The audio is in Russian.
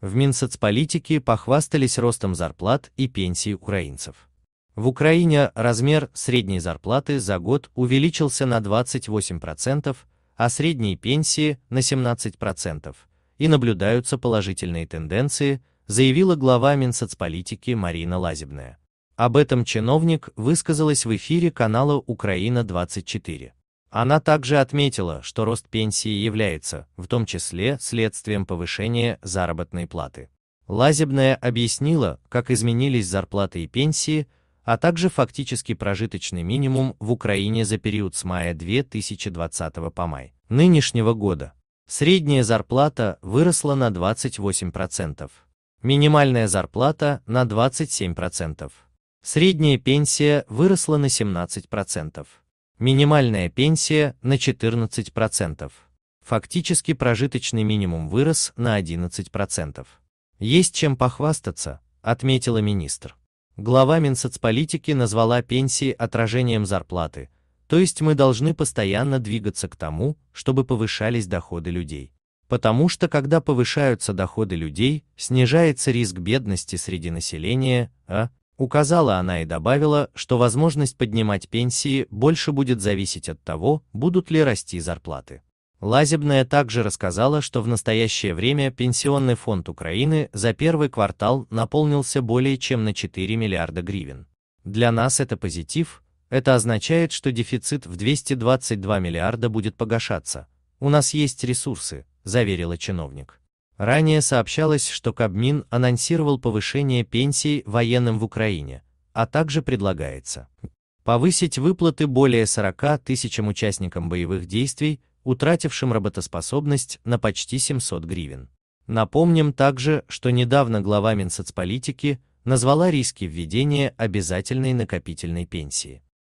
В Минсоцполитике похвастались ростом зарплат и пенсий украинцев. В Украине размер средней зарплаты за год увеличился на 28%, а средние пенсии на 17%, и наблюдаются положительные тенденции, заявила глава Минсоцполитики Марина Лазебная. Об этом чиновник высказалась в эфире канала «Украина-24». Она также отметила, что рост пенсии является, в том числе, следствием повышения заработной платы. Лазебная объяснила, как изменились зарплаты и пенсии, а также фактически прожиточный минимум в Украине за период с мая 2020 по май нынешнего года. Средняя зарплата выросла на 28%, минимальная зарплата на 27%, средняя пенсия выросла на 17%. Минимальная пенсия на 14%. Фактически прожиточный минимум вырос на 11%. Есть чем похвастаться, отметила министр. Глава Минсоцполитики назвала пенсии отражением зарплаты, то есть мы должны постоянно двигаться к тому, чтобы повышались доходы людей. Потому что когда повышаются доходы людей, снижается риск бедности среди населения, а Указала она и добавила, что возможность поднимать пенсии больше будет зависеть от того, будут ли расти зарплаты. Лазебная также рассказала, что в настоящее время Пенсионный фонд Украины за первый квартал наполнился более чем на 4 миллиарда гривен. Для нас это позитив, это означает, что дефицит в 222 миллиарда будет погашаться. У нас есть ресурсы, заверила чиновник. Ранее сообщалось, что Кабмин анонсировал повышение пенсий военным в Украине, а также предлагается повысить выплаты более 40 тысячам участникам боевых действий, утратившим работоспособность на почти 700 гривен. Напомним также, что недавно глава Минсоцполитики назвала риски введения обязательной накопительной пенсии.